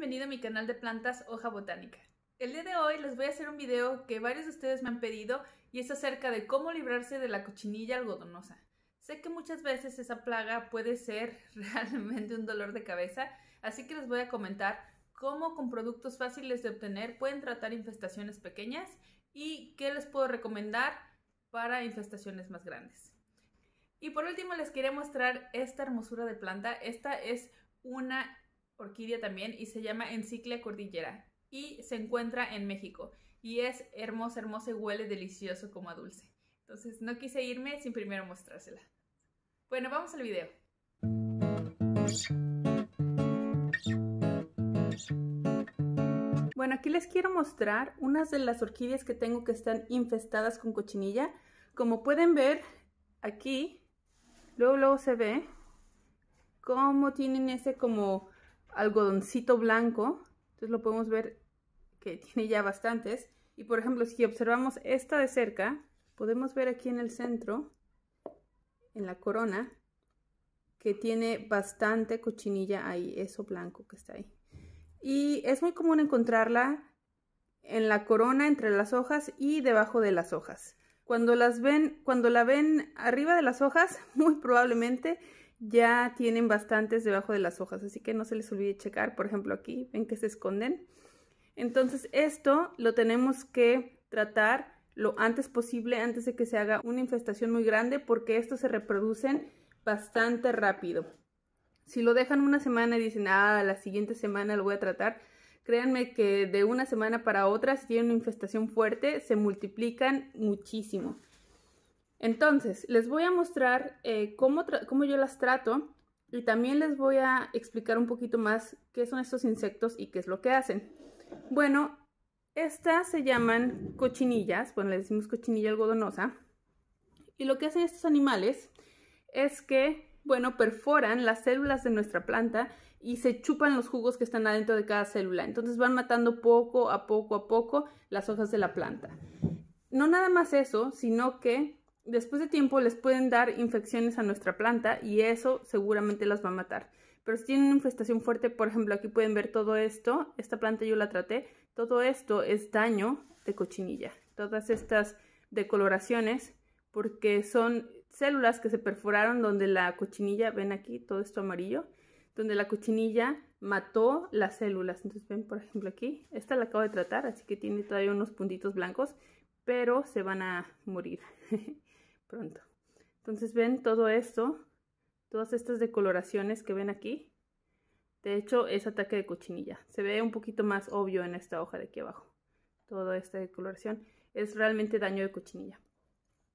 bienvenido a mi canal de plantas Hoja Botánica. El día de hoy les voy a hacer un video que varios de ustedes me han pedido y es acerca de cómo librarse de la cochinilla algodonosa. Sé que muchas veces esa plaga puede ser realmente un dolor de cabeza, así que les voy a comentar cómo con productos fáciles de obtener pueden tratar infestaciones pequeñas y qué les puedo recomendar para infestaciones más grandes. Y por último les quería mostrar esta hermosura de planta. Esta es una orquídea también, y se llama Enciclia cordillera y se encuentra en México. Y es hermosa, hermosa y huele delicioso como a dulce. Entonces no quise irme sin primero mostrársela. Bueno, vamos al video. Bueno, aquí les quiero mostrar unas de las orquídeas que tengo que están infestadas con cochinilla. Como pueden ver aquí, luego luego se ve cómo tienen ese como algodoncito blanco. Entonces lo podemos ver que tiene ya bastantes. Y por ejemplo, si observamos esta de cerca, podemos ver aquí en el centro, en la corona, que tiene bastante cochinilla ahí, eso blanco que está ahí. Y es muy común encontrarla en la corona, entre las hojas y debajo de las hojas. Cuando las ven, cuando la ven arriba de las hojas, muy probablemente ya tienen bastantes debajo de las hojas, así que no se les olvide checar, por ejemplo aquí, ven que se esconden. Entonces esto lo tenemos que tratar lo antes posible, antes de que se haga una infestación muy grande, porque estos se reproducen bastante rápido. Si lo dejan una semana y dicen, ah, la siguiente semana lo voy a tratar, créanme que de una semana para otra, si tienen una infestación fuerte, se multiplican muchísimo. Entonces, les voy a mostrar eh, cómo, cómo yo las trato y también les voy a explicar un poquito más qué son estos insectos y qué es lo que hacen. Bueno, estas se llaman cochinillas, bueno, le decimos cochinilla algodonosa. Y lo que hacen estos animales es que, bueno, perforan las células de nuestra planta y se chupan los jugos que están adentro de cada célula. Entonces van matando poco a poco a poco las hojas de la planta. No nada más eso, sino que después de tiempo les pueden dar infecciones a nuestra planta y eso seguramente las va a matar. Pero si tienen una infestación fuerte, por ejemplo, aquí pueden ver todo esto, esta planta yo la traté, todo esto es daño de cochinilla. Todas estas decoloraciones, porque son células que se perforaron donde la cochinilla, ven aquí todo esto amarillo, donde la cochinilla mató las células. Entonces ven, por ejemplo, aquí, esta la acabo de tratar, así que tiene todavía unos puntitos blancos, pero se van a morir. pronto. Entonces ven todo esto, todas estas decoloraciones que ven aquí. De hecho es ataque de cochinilla. Se ve un poquito más obvio en esta hoja de aquí abajo. Toda esta decoloración es realmente daño de cochinilla.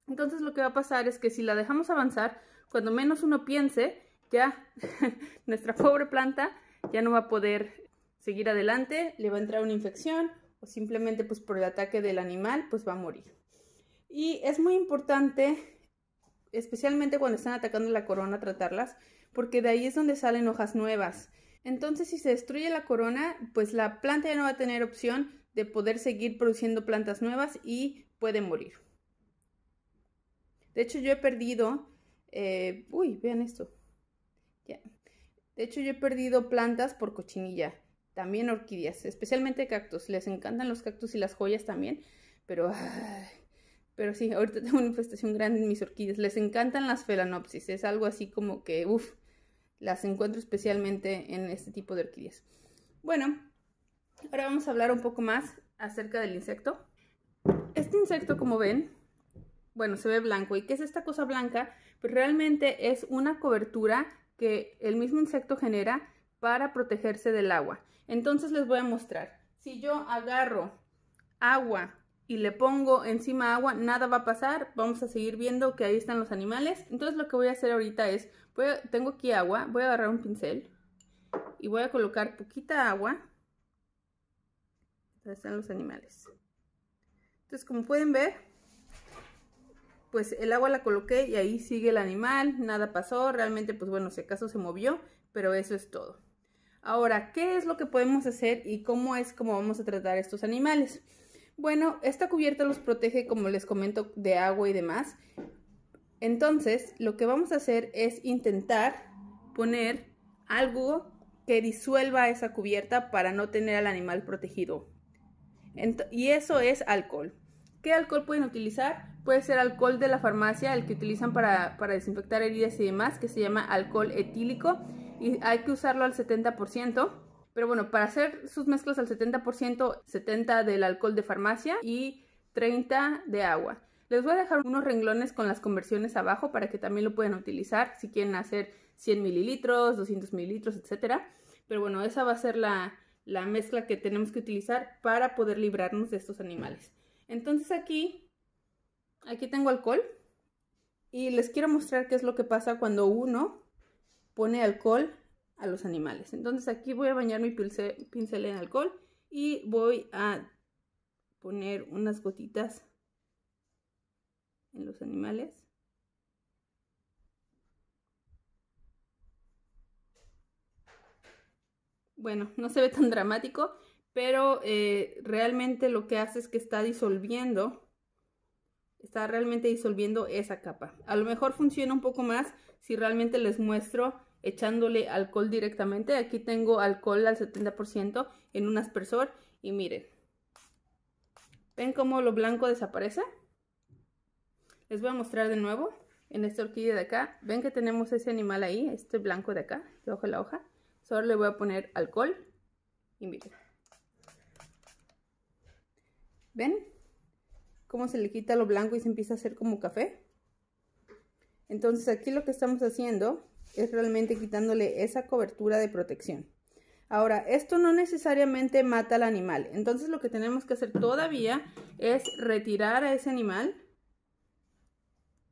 Entonces lo que va a pasar es que si la dejamos avanzar, cuando menos uno piense, ya nuestra pobre planta ya no va a poder seguir adelante, le va a entrar una infección o simplemente pues por el ataque del animal pues va a morir. Y es muy importante, especialmente cuando están atacando la corona, tratarlas, porque de ahí es donde salen hojas nuevas. Entonces, si se destruye la corona, pues la planta ya no va a tener opción de poder seguir produciendo plantas nuevas y puede morir. De hecho, yo he perdido, eh, uy, vean esto. De hecho, yo he perdido plantas por cochinilla, también orquídeas, especialmente cactus. Les encantan los cactus y las joyas también, pero pero sí, ahorita tengo una infestación grande en mis orquídeas. Les encantan las felanopsis. Es algo así como que, uff, las encuentro especialmente en este tipo de orquídeas. Bueno, ahora vamos a hablar un poco más acerca del insecto. Este insecto, como ven, bueno, se ve blanco. ¿Y qué es esta cosa blanca? Pues realmente es una cobertura que el mismo insecto genera para protegerse del agua. Entonces les voy a mostrar. Si yo agarro agua y le pongo encima agua, nada va a pasar. Vamos a seguir viendo que ahí están los animales. Entonces lo que voy a hacer ahorita es, tengo aquí agua, voy a agarrar un pincel y voy a colocar poquita agua. Ahí están los animales. Entonces como pueden ver, pues el agua la coloqué y ahí sigue el animal, nada pasó, realmente pues bueno, si acaso se movió, pero eso es todo. Ahora, ¿qué es lo que podemos hacer y cómo es como vamos a tratar estos animales? Bueno, esta cubierta los protege, como les comento, de agua y demás. Entonces, lo que vamos a hacer es intentar poner algo que disuelva esa cubierta para no tener al animal protegido. y eso es alcohol. ¿Qué alcohol pueden utilizar? Puede ser alcohol de la farmacia, el que utilizan para, para desinfectar heridas y demás, que se llama alcohol etílico. Y hay que usarlo al 70% pero bueno, para hacer sus mezclas al 70%, 70 del alcohol de farmacia y 30 de agua. Les voy a dejar unos renglones con las conversiones abajo para que también lo puedan utilizar si quieren hacer 100 mililitros, 200 mililitros, etc. Pero bueno, esa va a ser la, la mezcla que tenemos que utilizar para poder librarnos de estos animales. Entonces aquí, aquí tengo alcohol y les quiero mostrar qué es lo que pasa cuando uno pone alcohol a los animales. Entonces aquí voy a bañar mi pincel, en alcohol y voy a poner unas gotitas en los animales. Bueno, no se ve tan dramático, pero eh, realmente lo que hace es que está disolviendo está realmente disolviendo esa capa. A lo mejor funciona un poco más si realmente les muestro echándole alcohol directamente. Aquí tengo alcohol al 70% en un aspersor y miren. ¿Ven cómo lo blanco desaparece? Les voy a mostrar de nuevo en esta orquídea de acá. Ven que tenemos ese animal ahí, este blanco de acá, de la hoja. Solo le voy a poner alcohol y miren. ¿Ven? Cómo se le quita lo blanco y se empieza a hacer como café. Entonces aquí lo que estamos haciendo es realmente quitándole esa cobertura de protección. Ahora, esto no necesariamente mata al animal, entonces lo que tenemos que hacer todavía es retirar a ese animal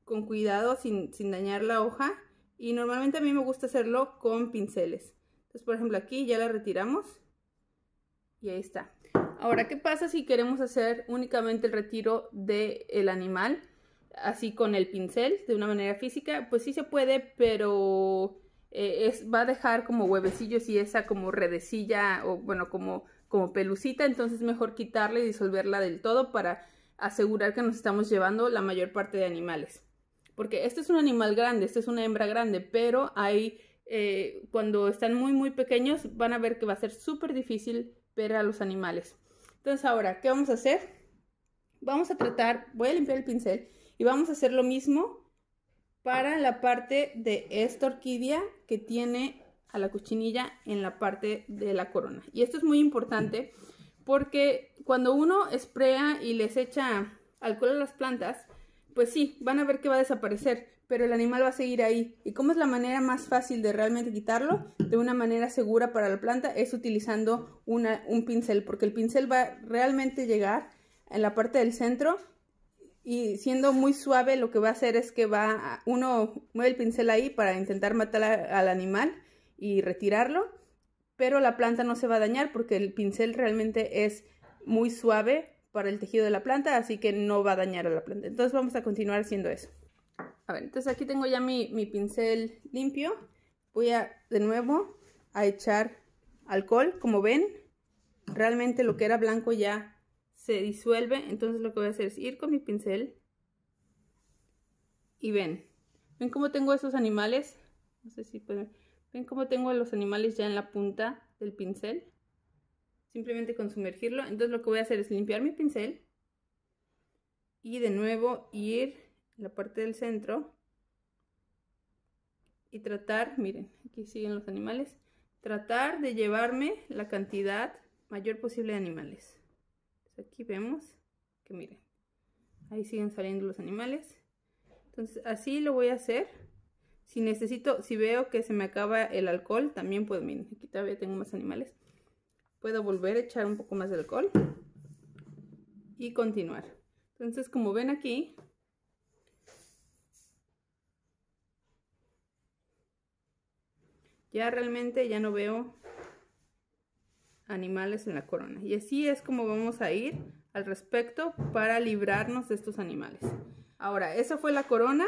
con cuidado, sin, dañar la hoja, y normalmente a mí me gusta hacerlo con pinceles. Entonces, por ejemplo, aquí ya la retiramos y ahí está. Ahora, ¿qué pasa si queremos hacer únicamente el retiro del animal? así con el pincel de una manera física, pues sí se puede, pero eh, es, va a dejar como huevecillos y esa como redecilla o bueno, como, como pelucita, entonces mejor quitarla y disolverla del todo para asegurar que nos estamos llevando la mayor parte de animales. Porque este es un animal grande, este es una hembra grande, pero hay, eh, cuando están muy, muy pequeños, van a ver que va a ser súper difícil ver a los animales. Entonces ahora, ¿qué vamos a hacer? Vamos a tratar, voy a limpiar el pincel y vamos a hacer lo mismo para la parte de esta orquídea que tiene a la cuchinilla en la parte de la corona. Y esto es muy importante porque cuando uno esprea y les echa alcohol a las plantas, pues sí, van a ver que va a desaparecer, pero el animal va a seguir ahí. ¿Y cómo es la manera más fácil de realmente quitarlo? De una manera segura para la planta es utilizando un pincel, porque el pincel va a realmente llegar en la parte del centro y siendo muy suave lo que va a hacer es que va, a, uno mueve el pincel ahí para intentar matar al animal y retirarlo, pero la planta no se va a dañar porque el pincel realmente es muy suave para el tejido de la planta, así que no va a dañar a la planta. Entonces vamos a continuar haciendo eso. A ver, entonces aquí tengo ya mi, mi pincel limpio. Voy a, de nuevo, a echar alcohol, como ven. Realmente lo que era blanco ya se disuelve, entonces lo que voy a hacer es ir con mi pincel y ven, ven cómo tengo esos animales, no sé si pueden, ven cómo tengo los animales ya en la punta del pincel, simplemente con sumergirlo, entonces lo que voy a hacer es limpiar mi pincel y de nuevo ir a la parte del centro y tratar, miren, aquí siguen los animales, tratar de llevarme la cantidad mayor posible de animales aquí vemos que miren, ahí siguen saliendo los animales. Entonces así lo voy a hacer. Si necesito, si veo que se me acaba el alcohol, también puedo, miren, aquí todavía tengo más animales. Puedo volver a echar un poco más de alcohol y continuar. Entonces como ven aquí, ya realmente ya no veo animales en la corona. Y así es como vamos a ir al respecto para librarnos de estos animales. Ahora, esa fue la corona.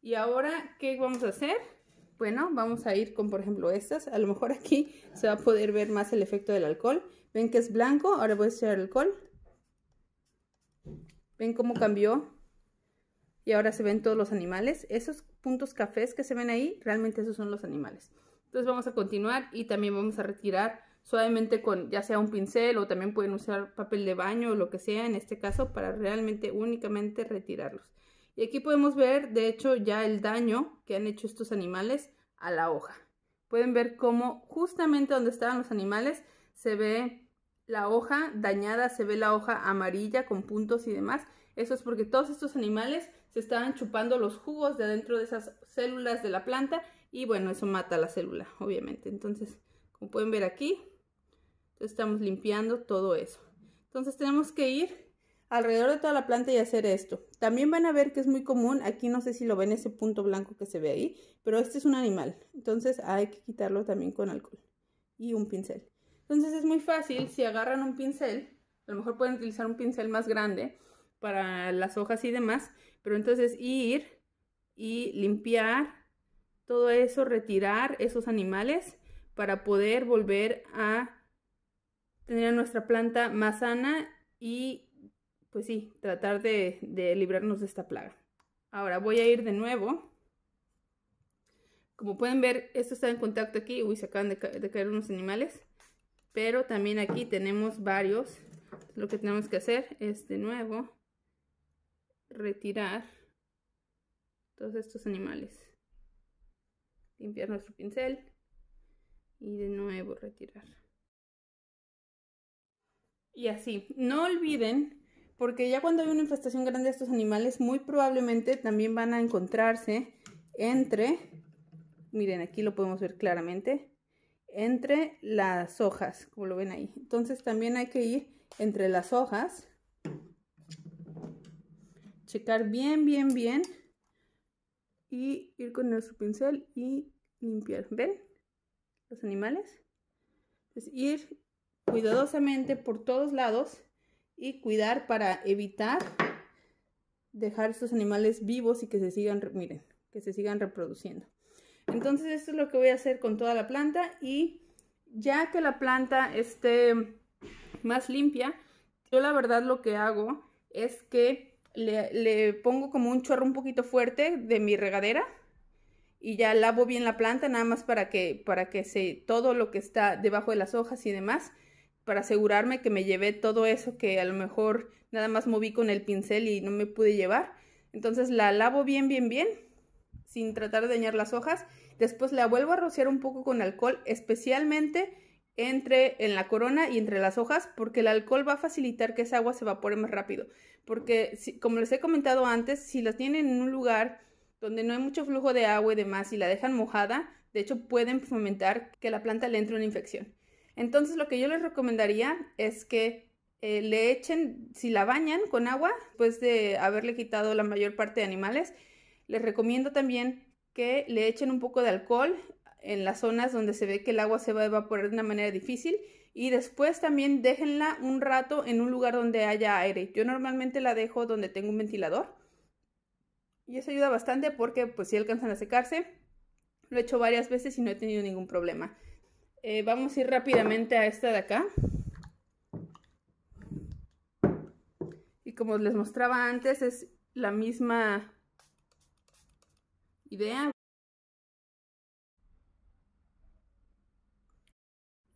Y ahora, ¿qué vamos a hacer? Bueno, vamos a ir con, por ejemplo, estas. A lo mejor aquí se va a poder ver más el efecto del alcohol. ¿Ven que es blanco? Ahora voy a echar alcohol. ¿Ven cómo cambió? Y ahora se ven todos los animales. Esos puntos cafés que se ven ahí, realmente esos son los animales. Entonces vamos a continuar y también vamos a retirar suavemente con ya sea un pincel o también pueden usar papel de baño o lo que sea en este caso para realmente únicamente retirarlos. Y aquí podemos ver de hecho ya el daño que han hecho estos animales a la hoja. Pueden ver cómo justamente donde estaban los animales se ve la hoja dañada, se ve la hoja amarilla con puntos y demás. Eso es porque todos estos animales se estaban chupando los jugos de adentro de esas células de la planta y bueno, eso mata la célula, obviamente. Entonces, como pueden ver aquí, entonces estamos limpiando todo eso. Entonces tenemos que ir alrededor de toda la planta y hacer esto. También van a ver que es muy común, aquí no sé si lo ven ese punto blanco que se ve ahí, pero este es un animal, entonces hay que quitarlo también con alcohol y un pincel. Entonces es muy fácil, si agarran un pincel, a lo mejor pueden utilizar un pincel más grande para las hojas y demás, pero entonces ir y limpiar todo eso, retirar esos animales para poder volver a tener a nuestra planta más sana y pues sí, tratar de, librarnos de esta plaga. Ahora voy a ir de nuevo. Como pueden ver, esto está en contacto aquí. Uy, se acaban de caer unos animales. Pero también aquí tenemos varios. Lo que tenemos que hacer es de nuevo retirar todos estos animales. Limpiar nuestro pincel y de nuevo retirar y así. No olviden, porque ya cuando hay una infestación grande estos animales, muy probablemente también van a encontrarse entre, miren, aquí lo podemos ver claramente, entre las hojas, como lo ven ahí. Entonces también hay que ir entre las hojas, checar bien, bien, bien, y ir con nuestro pincel y limpiar. ¿Ven? Los animales. Entonces ir cuidadosamente por todos lados y cuidar para evitar dejar estos animales vivos y que se sigan, miren, que se sigan reproduciendo. Entonces esto es lo que voy a hacer con toda la planta y ya que la planta esté más limpia, yo la verdad lo que hago es que le, pongo como un chorro un poquito fuerte de mi regadera y ya lavo bien la planta nada más para que, para que se, todo lo que está debajo de las hojas y demás para asegurarme que me llevé todo eso que a lo mejor nada más moví con el pincel y no me pude llevar. Entonces la lavo bien, bien, bien, sin tratar de dañar las hojas. Después la vuelvo a rociar un poco con alcohol, especialmente entre en la corona y entre las hojas, porque el alcohol va a facilitar que esa agua se evapore más rápido. Porque, como les he comentado antes, si las tienen en un lugar donde no hay mucho flujo de agua y demás y la dejan mojada, de hecho pueden fomentar que la planta le entre una infección. Entonces lo que yo les recomendaría es que eh, le echen, si la bañan con agua, después pues, de haberle quitado la mayor parte de animales, les recomiendo también que le echen un poco de alcohol en las zonas donde se ve que el agua se va a evaporar de una manera difícil y después también déjenla un rato en un lugar donde haya aire. Yo normalmente la dejo donde tengo un ventilador y eso ayuda bastante porque pues si alcanzan a secarse, lo he hecho varias veces y no he tenido ningún problema. Eh, vamos a ir rápidamente a esta de acá. Y como les mostraba antes, es la misma idea.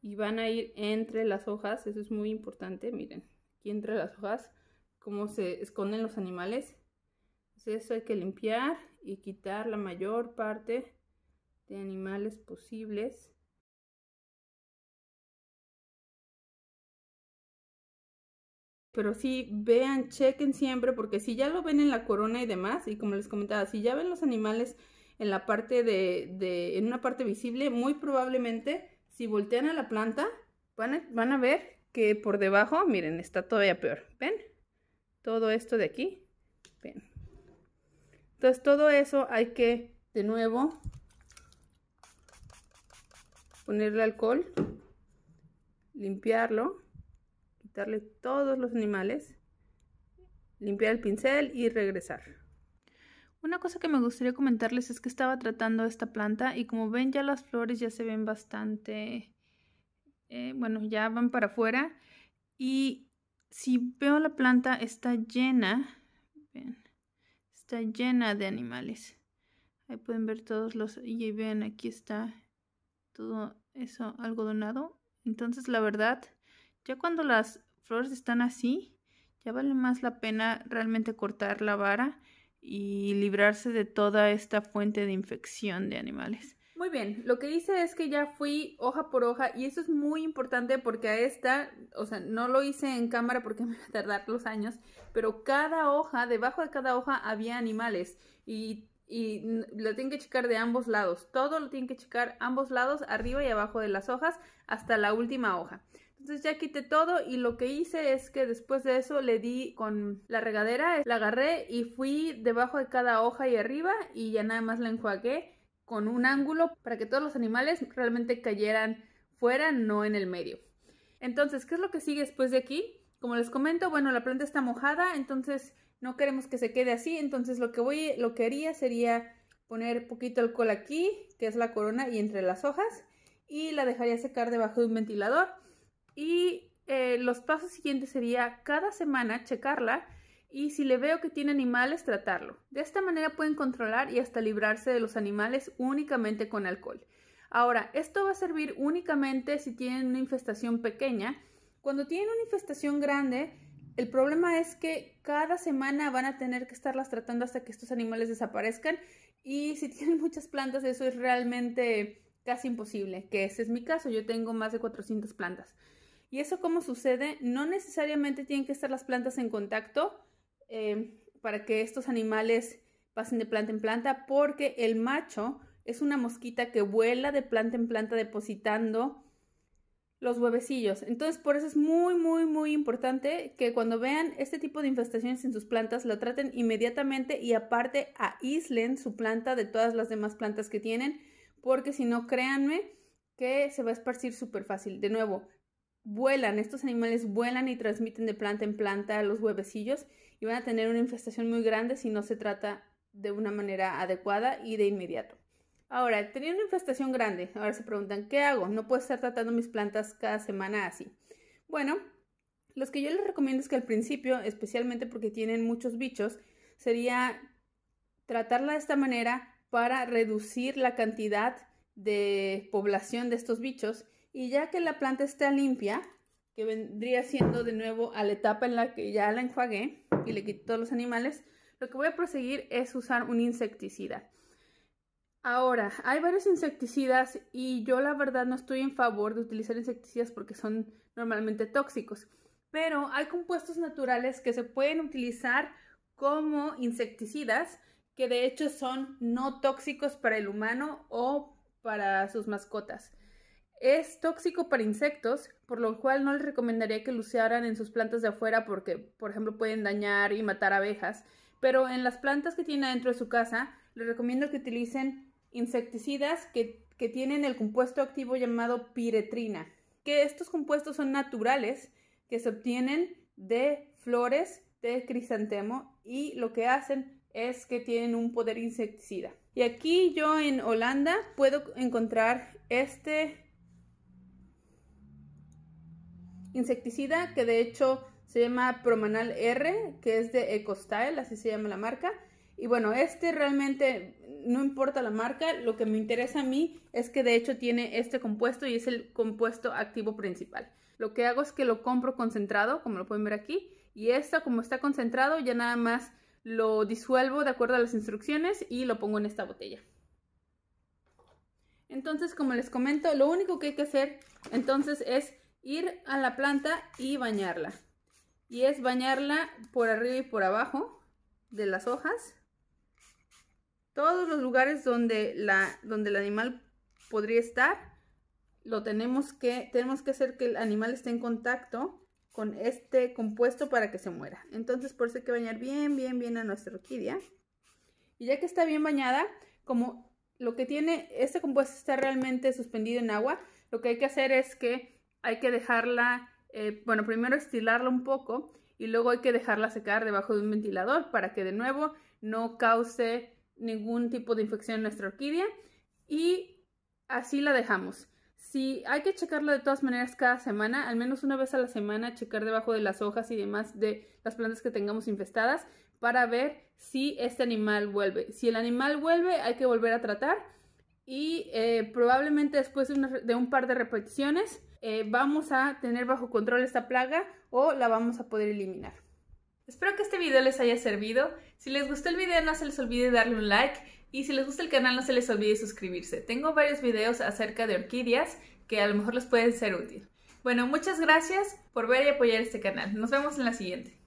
Y van a ir entre las hojas, eso es muy importante, miren, aquí entre las hojas, cómo se esconden los animales. Entonces eso hay que limpiar y quitar la mayor parte de animales posibles. pero sí vean, chequen siempre, porque si ya lo ven en la corona y demás, y como les comentaba, si ya ven los animales en la parte de, en una parte visible, muy probablemente si voltean a la planta, van a, van a ver que por debajo, miren, está todavía peor, ¿ven? Todo esto de aquí, ¿ven? Entonces todo eso hay que, de nuevo, ponerle alcohol, limpiarlo darle todos los animales, limpiar el pincel y regresar. Una cosa que me gustaría comentarles es que estaba tratando esta planta y como ven ya las flores ya se ven bastante, eh, bueno, ya van para afuera y si veo la planta está llena, está llena de animales. Ahí pueden ver todos los, y ven aquí está todo eso algodonado. Entonces la verdad ya cuando las flores están así, ya vale más la pena realmente cortar la vara y librarse de toda esta fuente de infección de animales. Muy bien, lo que hice es que ya fui hoja por hoja y eso es muy importante porque a esta, o sea, no lo hice en cámara porque me va a tardar los años, pero cada hoja, debajo de cada hoja había animales y, lo tienen que checar de ambos lados, todo lo tienen que checar ambos lados, arriba y abajo de las hojas, hasta la última hoja. Entonces ya quité todo y lo que hice es que después de eso le di con la regadera, la agarré y fui debajo de cada hoja y arriba y ya nada más la enjuagué con un ángulo para que todos los animales realmente cayeran fuera, no en el medio. Entonces, ¿qué es lo que sigue después de aquí? Como les comento, bueno, la planta está mojada, entonces no queremos que se quede así, entonces lo que voy lo que haría sería poner poquito alcohol aquí, que es la corona y entre las hojas, y la dejaría secar debajo de un ventilador. Y eh, los pasos siguientes sería cada semana checarla y si le veo que tiene animales, tratarlo. De esta manera pueden controlar y hasta librarse de los animales únicamente con alcohol. Ahora, esto va a servir únicamente si tienen una infestación pequeña. Cuando tienen una infestación grande, el problema es que cada semana van a tener que estarlas tratando hasta que estos animales desaparezcan y si tienen muchas plantas eso es realmente casi imposible, que ese es mi caso, yo tengo más de 400 plantas. ¿Y eso cómo sucede? No necesariamente tienen que estar las plantas en contacto eh, para que estos animales pasen de planta en planta, porque el macho es una mosquita que vuela de planta en planta depositando los huevecillos. Entonces, por eso es muy, muy, muy importante que cuando vean este tipo de infestaciones en sus plantas, lo traten inmediatamente y aparte aíslen su planta de todas las demás plantas que tienen, porque si no, créanme que se va a esparcir súper fácil. De nuevo, vuelan, estos animales vuelan y transmiten de planta en planta los huevecillos y van a tener una infestación muy grande si no se trata de una manera adecuada y de inmediato. Ahora, tenía una infestación grande. Ahora se preguntan, ¿qué hago? No puedo estar tratando mis plantas cada semana así. Bueno, los que yo les recomiendo es que al principio, especialmente porque tienen muchos bichos, sería tratarla de esta manera para reducir la cantidad de población de estos bichos y ya que la planta está limpia, que vendría siendo de nuevo a la etapa en la que ya la enjuagué y le quité todos los animales, lo que voy a proseguir es usar un insecticida. Ahora, hay varios insecticidas y yo la verdad no estoy en favor de utilizar insecticidas porque son normalmente tóxicos, pero hay compuestos naturales que se pueden utilizar como insecticidas que de hecho son no tóxicos para el humano o para sus mascotas. Es tóxico para insectos, por lo cual no les recomendaría que lo en sus plantas de afuera porque, por ejemplo, pueden dañar y matar abejas. Pero en las plantas que tiene adentro de su casa, les recomiendo que utilicen insecticidas que, que tienen el compuesto activo llamado piretrina, que estos compuestos son naturales que se obtienen de flores de crisantemo y lo que hacen es que tienen un poder insecticida. Y aquí yo en Holanda puedo encontrar este insecticida que de hecho se llama Promanal R, que es de EcoStyle, así se llama la marca. Y bueno, este realmente no importa la marca, lo que me interesa a mí es que de hecho tiene este compuesto y es el compuesto activo principal. Lo que hago es que lo compro concentrado, como lo pueden ver aquí, y esto como está concentrado ya nada más lo disuelvo de acuerdo a las instrucciones y lo pongo en esta botella. Entonces, como les comento, lo único que hay que hacer entonces es ir a la planta y bañarla. Y es bañarla por arriba y por abajo de las hojas. Todos los lugares donde, la, donde el animal podría estar, lo tenemos que, tenemos que hacer que el animal esté en contacto con este compuesto para que se muera. Entonces por eso hay que bañar bien, bien, bien a nuestra orquídea. Y ya que está bien bañada, como lo que tiene este compuesto está realmente suspendido en agua, lo que hay que hacer es que hay que dejarla, eh, bueno, primero estilarla un poco y luego hay que dejarla secar debajo de un ventilador para que de nuevo no cause ningún tipo de infección en nuestra orquídea y así la dejamos. Si hay que checarla de todas maneras cada semana, al menos una vez a la semana, checar debajo de las hojas y demás de las plantas que tengamos infestadas para ver si este animal vuelve. Si el animal vuelve, hay que volver a tratar y eh, probablemente después de, de un par de repeticiones eh, vamos a tener bajo control esta plaga o la vamos a poder eliminar. Espero que este video les haya servido. Si les gustó el video no se les olvide darle un like y si les gusta el canal no se les olvide suscribirse. Tengo varios videos acerca de orquídeas que a lo mejor les pueden ser útil. Bueno, muchas gracias por ver y apoyar este canal. Nos vemos en la siguiente.